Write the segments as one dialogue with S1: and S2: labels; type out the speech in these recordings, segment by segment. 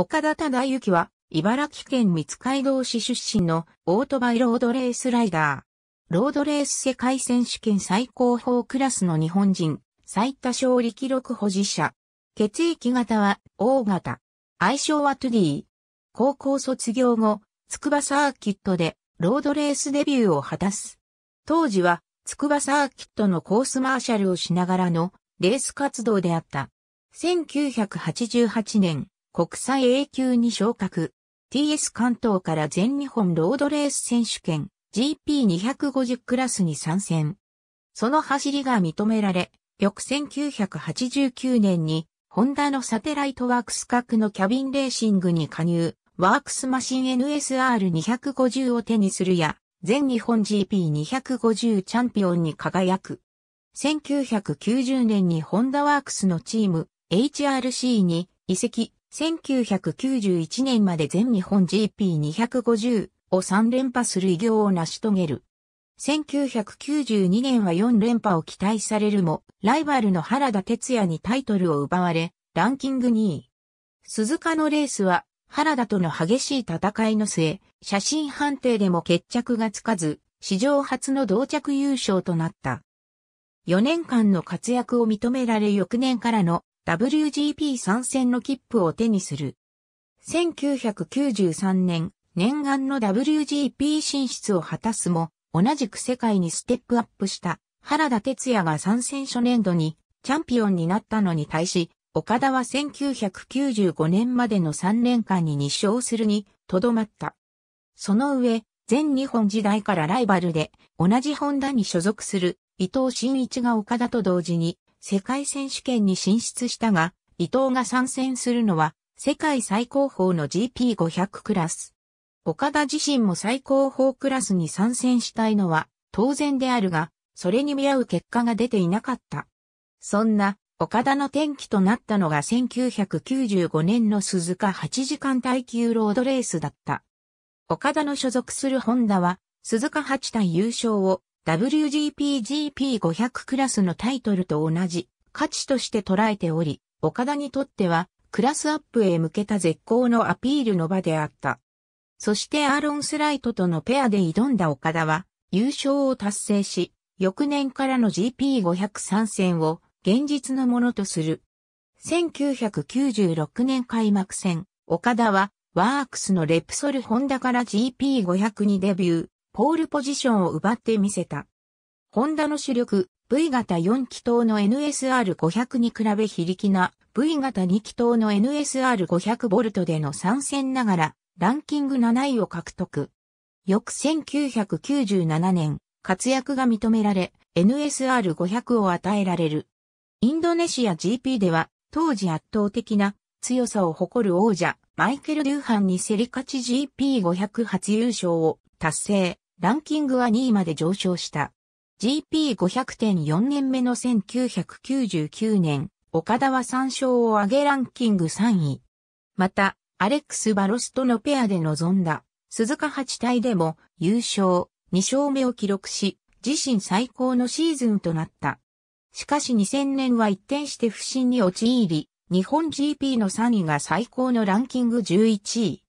S1: 岡田忠之は、茨城県三街道市出身のオートバイロードレースライダー。ロードレース世界選手権最高峰クラスの日本人、最多勝利記録保持者。血液型は O 型。愛称はトゥディ。高校卒業後、筑波サーキットでロードレースデビューを果たす。当時は筑波サーキットのコースマーシャルをしながらのレース活動であった。1988年、国際 A 級に昇格。TS 関東から全日本ロードレース選手権 GP250 クラスに参戦。その走りが認められ、翌1989年にホンダのサテライトワークス格のキャビンレーシングに加入、ワークスマシン NSR250 を手にするや、全日本 GP250 チャンピオンに輝く。1990年にホンダワークスのチーム HRC に移籍、1991年まで全日本 GP250 を3連覇する偉業を成し遂げる。1992年は4連覇を期待されるも、ライバルの原田哲也にタイトルを奪われ、ランキング2位。鈴鹿のレースは、原田との激しい戦いの末、写真判定でも決着がつかず、史上初の同着優勝となった。4年間の活躍を認められ翌年からの WGP 参戦の切符を手にする。1993年、念願の WGP 進出を果たすも、同じく世界にステップアップした原田哲也が参戦初年度にチャンピオンになったのに対し、岡田は1995年までの3年間に2勝するにとどまった。その上、全日本時代からライバルで同じホンダに所属する伊藤真一が岡田と同時に世界選手権に進出したが、伊藤が参戦するのは世界最高峰の GP500 クラス。岡田自身も最高峰クラスに参戦したいのは当然であるが、それに見合う結果が出ていなかった。そんな岡田の転機となったのが1995年の鈴鹿8時間耐久ロードレースだった。岡田の所属するホンダは鈴鹿8対優勝を WGPGP500 クラスのタイトルと同じ価値として捉えており、岡田にとってはクラスアップへ向けた絶好のアピールの場であった。そしてアーロン・スライトとのペアで挑んだ岡田は優勝を達成し、翌年からの GP500 参戦を現実のものとする。1996年開幕戦、岡田はワークスのレプソルホンダから GP500 にデビュー。ポールポジションを奪ってみせた。ホンダの主力 V 型4気筒の NSR500 に比べ非力な V 型2気筒の NSR500V での参戦ながらランキング7位を獲得。翌1997年、活躍が認められ、NSR500 を与えられる。インドネシア GP では、当時圧倒的な強さを誇る王者、マイケル・デューハンに競り勝ち GP500 初優勝を達成。ランキングは2位まで上昇した。GP500.4 年目の1999年、岡田は3勝を上げランキング3位。また、アレックス・バロスとのペアで臨んだ、鈴鹿8体でも優勝、2勝目を記録し、自身最高のシーズンとなった。しかし2000年は一転して不振に陥り、日本 GP の3位が最高のランキング11位。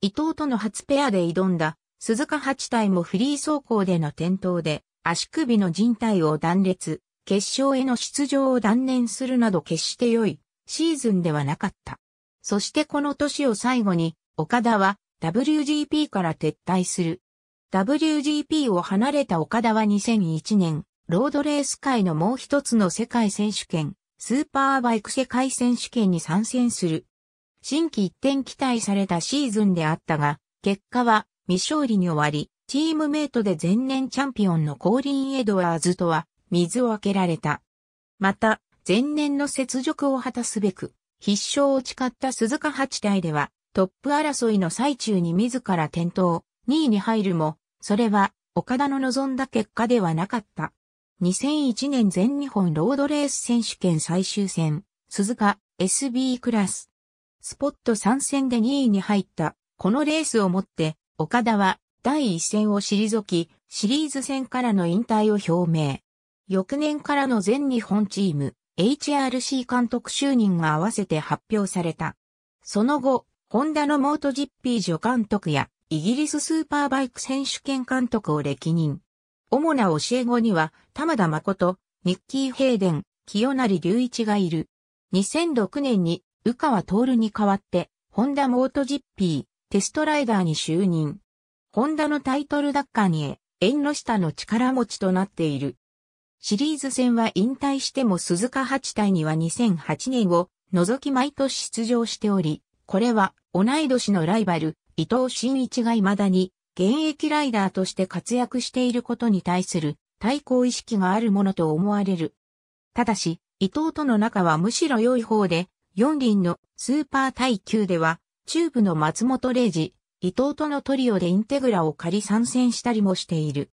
S1: 伊藤との初ペアで挑んだ鈴鹿八体もフリー走行での転倒で、足首の人帯を断裂、決勝への出場を断念するなど決して良いシーズンではなかった。そしてこの年を最後に、岡田は WGP から撤退する。WGP を離れた岡田は2001年、ロードレース界のもう一つの世界選手権、スーパーバイク世界選手権に参戦する。新規一点期待されたシーズンであったが、結果は未勝利に終わり、チームメイトで前年チャンピオンのコーリン・エドワーズとは水を開けられた。また、前年の雪辱を果たすべく、必勝を誓った鈴鹿八体では、トップ争いの最中に自ら転倒、2位に入るも、それは、岡田の望んだ結果ではなかった。2001年全日本ロードレース選手権最終戦、鈴鹿 SB クラス。スポット参戦で2位に入った、このレースをもって、岡田は第一戦を退き、シリーズ戦からの引退を表明。翌年からの全日本チーム、HRC 監督就任が合わせて発表された。その後、ホンダのモートジッピー助監督や、イギリススーパーバイク選手権監督を歴任。主な教え子には、玉田誠、ニッキー・ヘイデン、清成隆一がいる。2006年に、宇川徹に代わって、ホンダモートジッピー、テストライダーに就任。ホンダのタイトル奪還へ、縁の下の力持ちとなっている。シリーズ戦は引退しても鈴鹿八体には2008年を除き毎年出場しており、これは同い年のライバル、伊藤真一が未だに現役ライダーとして活躍していることに対する対抗意識があるものと思われる。ただし、伊藤との仲はむしろ良い方で、四輪のスーパー耐久ではチューブの松本零士、伊藤とのトリオでインテグラを借り参戦したりもしている。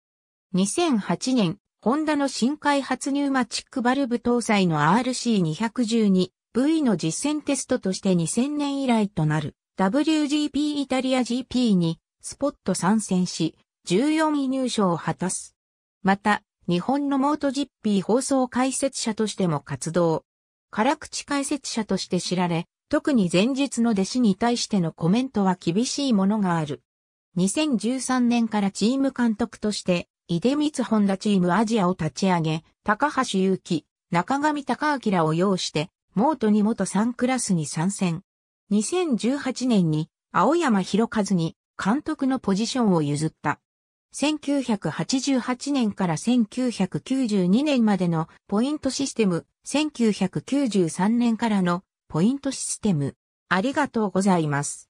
S1: 2008年、ホンダの新開発ニューマチックバルブ搭載の RC212V の実践テストとして2000年以来となる WGP イタリア GP にスポット参戦し、14位入賞を果たす。また、日本のモート GP 放送解説者としても活動。辛口解説者として知られ、特に前述の弟子に対してのコメントは厳しいものがある。2013年からチーム監督として、井出光本田チームアジアを立ち上げ、高橋祐希、中上隆明を擁して、モートに元3クラスに参戦。2018年に、青山博和に監督のポジションを譲った。1988年から1992年までのポイントシステム、1993年からのポイントシステム。ありがとうございます。